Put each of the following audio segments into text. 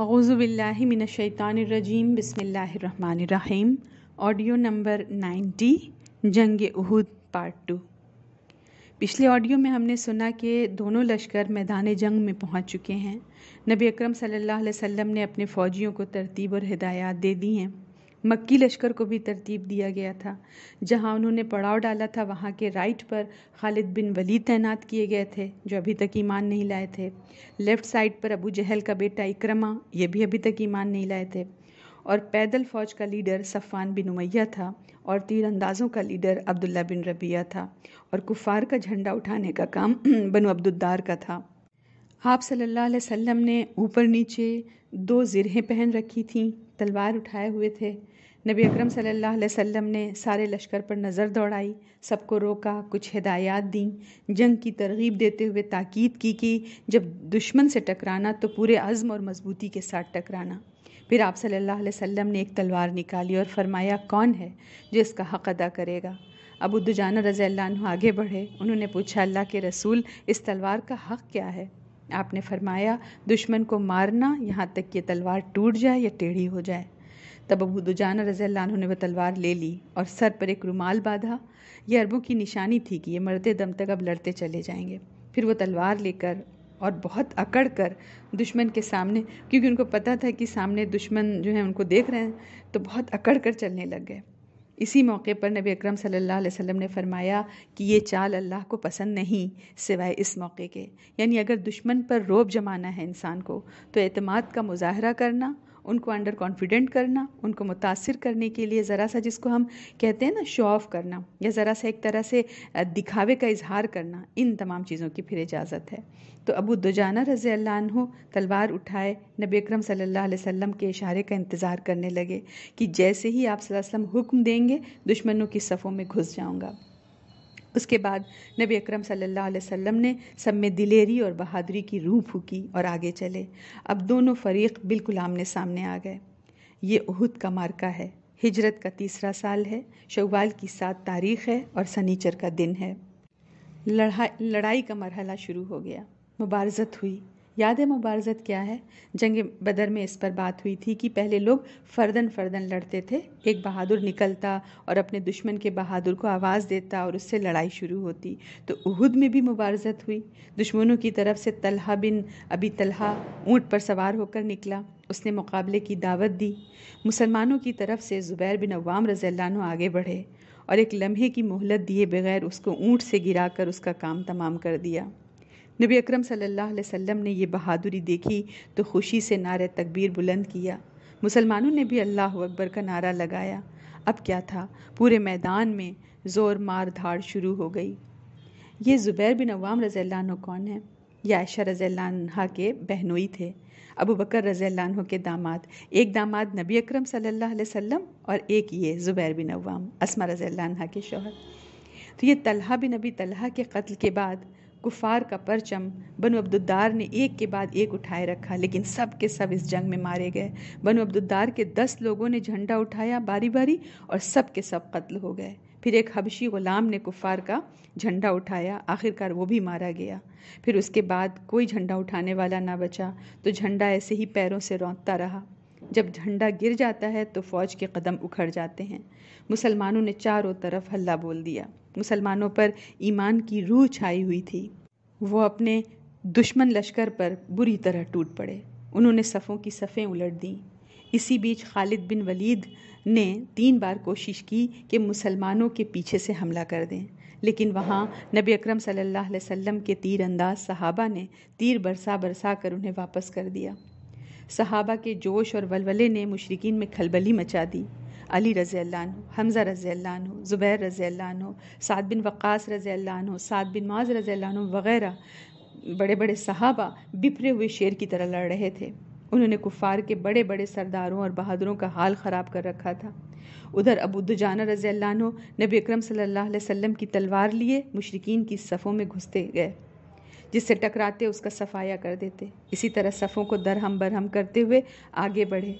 रज़ीम बिस्मिल्लाहिर्रहमानिर्रहीम audio number 90 जंग Uhud part two पिछले ऑडियो में हमने सुना कि दोनों लश्कर मैदान जंग में पहुंच चुके हैं नबी अकरम सल्लल्लाहु अलैहि वसल्लम ने अपने फ़ौजियों को तरतीब और हिदायत दे दी हैं मक्की लश्कर को भी तरतीब दिया गया था जहां उन्होंने पड़ाव डाला था वहां के राइट पर खालिद बिन वली तैनात किए गए थे जो अभी तक ईमान नहीं लाए थे लेफ्ट साइड पर अबू जहल का बेटा इक्रमा ये भी अभी तक ईमान नहीं लाए थे और पैदल फौज का लीडर सफ़ान बिन उमैया था और तीरंदाजों का लीडर अब्दुल्ला बिन रबिया था और कुफार का झंडा उठाने का काम बनु अब्दुद्दार का था आप सल्लल्लाहु अलैहि वसल्लम ने ऊपर नीचे दो ज़िरहें पहन रखी थीं तलवार उठाए हुए थे नबी अकरम सल्लल्लाहु अलैहि वसल्लम ने सारे लश्कर पर नज़र दौड़ाई सबको रोका कुछ हिदायत दी जंग की तरगीब देते हुए ताकीद की कि जब दुश्मन से टकराना तो पूरे अज़म और मजबूती के साथ टकराना फिर आप सल्लल्लाहु अलैहि वसल्लम ने एक तलवार निकाली और फरमाया कौन है जो इसका हक़ अदा करेगा अबू दुजाना रज़ी आगे बढ़े उन्होंने पूछा अल्लाह के रसूल इस तलवार का हक़ क्या है आपने फरमाया दुश्मन को मारना यहाँ तक कि तलवार टूट जाए या टेढ़ी हो जाए तब अबू दुजाना रज़ी ने वह तलवार ले ली और सर पर एक रुमाल बांधा ये अरबों की निशानी थी कि ये मरते दम तक अब लड़ते चले जाएंगे फिर वो तलवार लेकर और बहुत अकड़ कर दुश्मन के सामने क्योंकि उनको पता था कि सामने दुश्मन जो है उनको देख रहे हैं तो बहुत अकड़ कर चलने लग गए इसी मौके पर नबी अकरम सल्लल्लाहु अलैहि वसल्लम ने फरमाया कि ये चाल अल्लाह को पसंद नहीं सिवाय इस मौके के यानी अगर दुश्मन पर रोब जमाना है इंसान को तो अतमाद का मुजाहरा करना उनको अंडर कॉन्फिडेंट करना उनको मुतासर करने के लिए ज़रा सा जिसको हम कहते हैं ना शो ऑफ करना या ज़रा सा एक तरह से दिखावे का इजहार करना इन तमाम चीज़ों की फिर इजाज़त है तो अबू दुजाना रज़ी अल्लाह तलवार उठाए नबी अक्रम सल्ला वसम के इशारे का इंतज़ार करने लगे कि जैसे ही आप हुक्म देंगे दुश्मनों की सफ़ों में घुस जाऊँगा उसके बाद नबी अकरम सल्लल्लाहु अलैहि वसल्लम ने सब में दिलेरी और बहादुरी की रूह फूकी और आगे चले अब दोनों फरीक बिल्कुल आमने सामने आ गए ये उहद का मार्का है हिजरत का तीसरा साल है शवाल की सात तारीख है और सनीचर का दिन है लड़ाई लड़ाई का मरहला शुरू हो गया मुबारजत हुई याद मुबारजत क्या है जंग बदर में इस पर बात हुई थी कि पहले लोग फर्दन फर्दन लड़ते थे एक बहादुर निकलता और अपने दुश्मन के बहादुर को आवाज़ देता और उससे लड़ाई शुरू होती तो उहद में भी मुबारजत हुई दुश्मनों की तरफ से तलहा बिन अभी तलहा ऊँट पर सवार होकर निकला उसने मुकाबले की दावत दी मुसलमानों की तरफ से ज़ुबैर बिन अवाम रज़ल्लानो आगे बढ़े और एक लम्हे की मोहलत दिए बगैर उसको ऊँट से गिराकर उसका काम तमाम कर दिया नबी अकरम सल्लल्लाहु अलैहि वसल्लम ने यह बहादुरी देखी तो खुशी से नारे तकबीर बुलंद किया मुसलमानों ने भी अल्लाह अकबर का नारा लगाया अब क्या था पूरे मैदान में ज़ोर मार धाड़ शुरू हो गई ये ज़ुबैर बिन अवाम रज़ी कौन है यह आयशा रज़ी के बहनोई थे अबू बकर रज़ी के दामाद एक दामाद नबी अकरम सल्लल्लाहु अलैहि वसल्लम और एक ये ज़ुबैर बिन अवाम असमा रज़ी के शोहर तो ये तलहा बिन नबी तलहा के कत्ल के बाद कुफार का परचम बनु अब्दुद्दार ने एक के बाद एक उठाए रखा लेकिन सब के सब इस जंग में मारे गए बनु अब्दुद्दार के दस लोगों ने झंडा उठाया बारी बारी और सब के सब कत्ल हो गए फिर एक हबशी गुलाम ने कुफार का झंडा उठाया आखिरकार वो भी मारा गया फिर उसके बाद कोई झंडा उठाने वाला ना बचा तो झंडा ऐसे ही पैरों से रौंदता रहा जब झंडा गिर जाता है तो फौज के कदम उखड़ जाते हैं मुसलमानों ने चारों तरफ हल्ला बोल दिया मुसलमानों पर ईमान की रूह छाई हुई थी वो अपने दुश्मन लश्कर पर बुरी तरह टूट पड़े उन्होंने सफ़ों की सफ़ें उलट दीं इसी बीच खालिद बिन वलीद ने तीन बार कोशिश की कि मुसलमानों के पीछे से हमला कर दें लेकिन वहाँ नबी अकरम सल्लल्लाहु अलैहि वसल्लम के तीर अंदाज सहाबा ने तीर बरसा बरसा कर उन्हें वापस कर दिया सहाबा के जोश और वलवले ने मुशरकिन में खलबली मचा दी अली रज़ी हमज़ा रज़ी ज़ुबैर रज़ी साद बिन वक़ास रज़ी साद बिन माज रज़ी वगैरह बड़े बड़े सहाबा बिफरे हुए शेर की तरह लड़ रहे थे उन्होंने कुफार के बड़े बड़े सरदारों और बहादुरों का हाल ख़राब कर रखा था उधर अबू दुजाना नबी अक्रम सल्ला वसम की तलवार लिए मुशरकिन की सफ़ों में घुसते गए जिससे टकराते उसका सफाया कर देते इसी तरह सफ़ों को दरहम बरहम करते हुए आगे बढ़े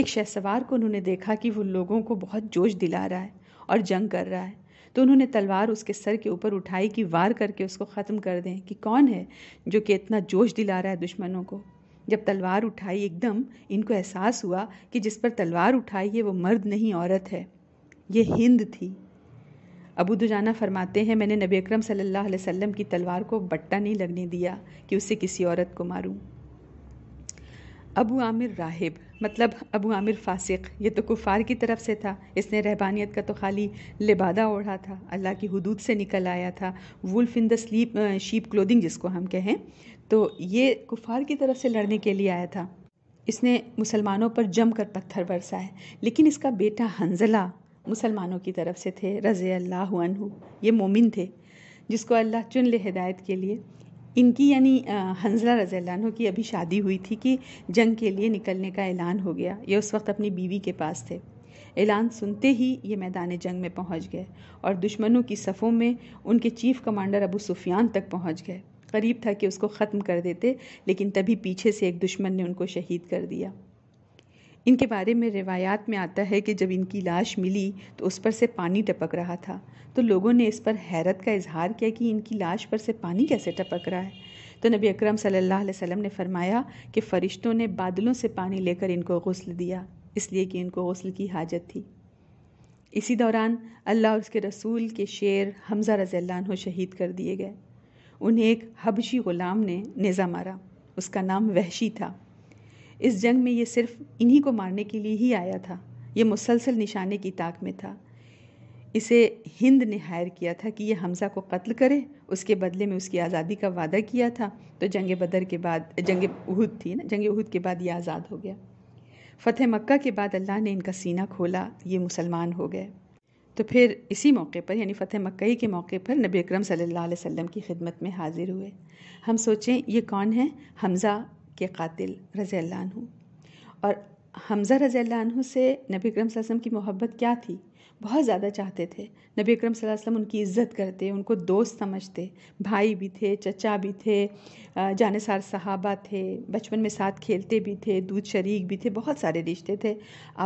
एक शहसवार को उन्होंने देखा कि वो लोगों को बहुत जोश दिला रहा है और जंग कर रहा है तो उन्होंने तलवार उसके सर के ऊपर उठाई कि वार करके उसको ख़त्म कर दें कि कौन है जो कि इतना जोश दिला रहा है दुश्मनों को जब तलवार उठाई एकदम इनको एहसास हुआ कि जिस पर तलवार उठाई है वो मर्द नहीं औरत है ये हिंद थी अबू दुजाना फरमाते हैं मैंने नबी अकरम सल्लल्लाहु अलैहि वसल्लम की तलवार को बट्टा नहीं लगने दिया कि उससे किसी औरत को मारूं अबू आमिर राहिब मतलब अबू आमिर फासिक ये तो कुफार की तरफ से था इसने रहबानियत का तो खाली लिबादा ओढ़ा था अल्लाह की हदूद से निकल आया था wolf in the sleep sheep clothing जिसको हम कहें तो ये कुफार की तरफ से लड़ने के लिए आया था इसने मुसलमानों पर जमकर पत्थर बरसाए लेकिन इसका बेटा हंजला मुसलमानों की तरफ से थे रज़ी अल्लाह ये मोमिन थे जिसको अल्लाह चुन ले हिदायत के लिए इनकी यानी हंजला रज़ी की अभी शादी हुई थी कि जंग के लिए निकलने का ऐलान हो गया ये उस वक्त अपनी बीवी के पास थे ऐलान सुनते ही ये मैदान जंग में पहुंच गए और दुश्मनों की सफ़ों में उनके चीफ कमांडर अबू सुफियान तक पहुंच गए करीब था कि उसको ख़त्म कर देते लेकिन तभी पीछे से एक दुश्मन ने उनको शहीद कर दिया इनके बारे में रिवायात में आता है कि जब इनकी लाश मिली तो उस पर से पानी टपक रहा था तो लोगों ने इस पर हैरत का इजहार किया कि इनकी लाश पर से पानी कैसे टपक रहा है तो नबी अकरम सल्लल्लाहु अलैहि वसल्लम ने फरमाया कि फ़रिश्तों ने बादलों से पानी लेकर इनको गसल दिया इसलिए कि इनको गसल की हाजत थी इसी दौरान अल्लाह और उसके रसूल के शेर हमज़ा रज़ल्लान शहीद कर दिए गए उन्हें एक हबशी ग़ुलाम ने नेज़ा मारा उसका नाम वहशी था इस जंग में ये सिर्फ इन्हीं को मारने के लिए ही आया था ये मुसलसल निशाने की ताक में था इसे हिंद ने हायर किया था कि ये हमजा को कत्ल करे उसके बदले में उसकी आज़ादी का वादा किया था तो जंग बदर के बाद जंग उहद थी ना जंग उहद के बाद ये आज़ाद हो गया फ़तेह मक्का के बाद अल्लाह ने इनका सीना खोला ये मुसलमान हो गए तो फिर इसी मौके पर यानी फ़तेह मक्ई के मौके पर नबी अक्रम सल्ला वसम की खिदमत में हाज़िर हुए हम सोचें ये कौन है हमज़ा के कातिल रज़ील्ला और हमज़ा रज़ील्ला से नबी अकरम वसम की मोहब्बत क्या थी बहुत ज़्यादा चाहते थे नबी अकरम वसम उनकी इज़्ज़त करते उनको दोस्त समझते भाई भी थे चचा भी थे जानेसार सहाबा थे बचपन में साथ खेलते भी थे दूध शरीक भी थे बहुत सारे रिश्ते थे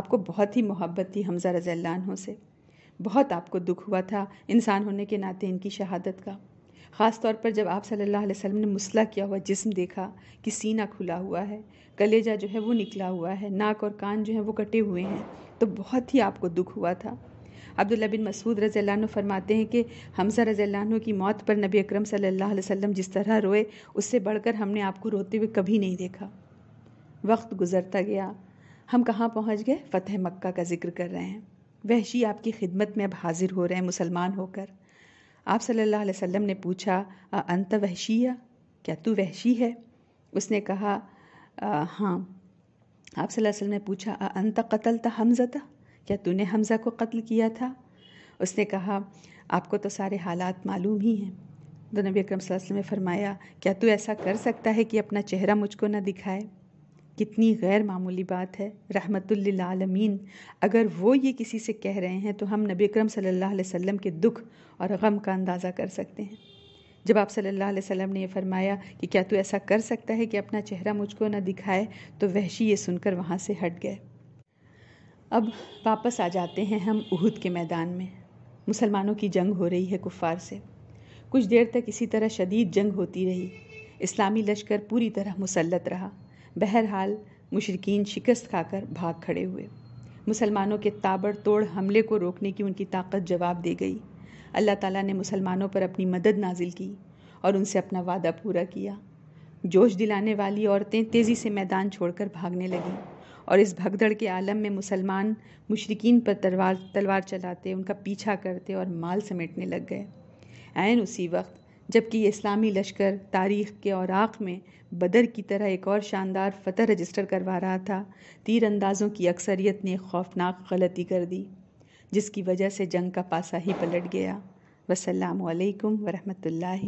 आपको बहुत ही मोहब्बत थी हमज़ा रज़ील्ला से बहुत आपको दुख हुआ था इंसान होने के नाते इनकी शहादत का ख़ास तौर पर जब आप सल्लल्लाहु अलैहि वसल्लम ने मुसला किया हुआ जिस्म देखा कि सीना खुला हुआ है कलेजा जो है वो निकला हुआ है नाक और कान जो है वो कटे हुए हैं तो बहुत ही आपको दुख हुआ था अब्दुल्ला बिन मसूद रज़ी फरमाते हैं कि हमजा रज़ी की मौत पर नबी अकरम सल्लल्लाहु अलैहि वसल्लम जिस तरह रोए उससे बढ़कर हमने आपको रोते हुए कभी नहीं देखा वक्त गुजरता गया हम कहाँ पहुँच गए फ़तह मक्का का जिक्र कर रहे हैं वहशी आपकी खिदमत में अब हाजिर हो रहे हैं मुसलमान होकर आप सल्लल्लाहु अलैहि वसल्लम ने पूछा अंत वहशिया क्या तू वहशी है उसने कहा हाँ आप सल्लल्लाहु अलैहि वसल्लम ने पूछा अंत कतल था हमजा था क्या तूने हमज़ा को कत्ल किया था उसने कहा आपको तो सारे हालात मालूम ही हैं तो नबी अकरम ने फरमाया क्या तू ऐसा कर सकता है कि अपना चेहरा मुझको न दिखाए कितनी गैर मामूली बात है रहमतुल्लामीन अगर वो ये किसी से कह रहे हैं तो हम नबी अक्रम वसल्लम के दुख और गम का अंदाज़ा कर सकते हैं जब आप सल्लल्लाहु अलैहि वसल्लम ने यह फरमाया कि क्या तू ऐसा कर सकता है कि अपना चेहरा मुझको ना दिखाए तो वहशी ये सुनकर वहाँ से हट गए अब वापस आ जाते हैं हम उहद के मैदान में मुसलमानों की जंग हो रही है कुफ़ार से कुछ देर तक इसी तरह शदीद जंग होती रही इस्लामी लश्कर पूरी तरह मुसलत रहा बहरहाल मुशरकिन शिकस्त खाकर भाग खड़े हुए मुसलमानों के ताबड़तोड़ हमले को रोकने की उनकी ताकत जवाब दे गई अल्लाह ताला ने मुसलमानों पर अपनी मदद नाजिल की और उनसे अपना वादा पूरा किया जोश दिलाने वाली औरतें तेज़ी से मैदान छोड़कर भागने लगीं और इस भगदड़ के आलम में मुसलमान मुशरकिन पर तलवार तलवार चलाते उनका पीछा करते और माल समेटने लग गए ऐन उसी वक्त जबकि ये इस्लामी लश्कर तारीख़ के औराक़ में बदर की तरह एक और शानदार फ़तह रजिस्टर करवा रहा था अंदाजों की अक्सरियत ने खौफनाक गलती कर दी जिसकी वजह से जंग का पासा ही पलट गया वसलम वरहमल